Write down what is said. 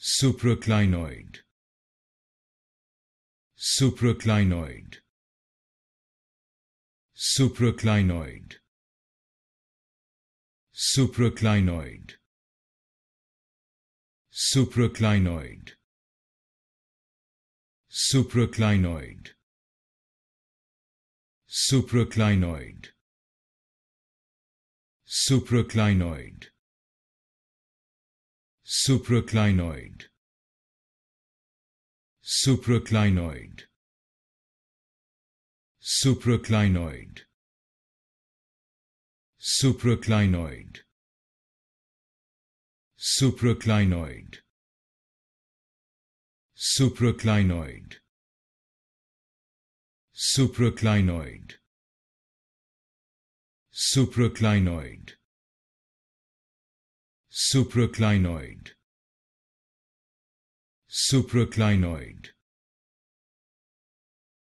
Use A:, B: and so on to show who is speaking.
A: supraclinoid supraclinoid supraclinoid supraclinoid supraclinoid supraclinoid supraclinoid supraclinoid supraclinoid supraclinoid supraclinoid supraclinoid supraclinoid supraclinoid supraclinoid supraclinoid supraclinoid supraclinoid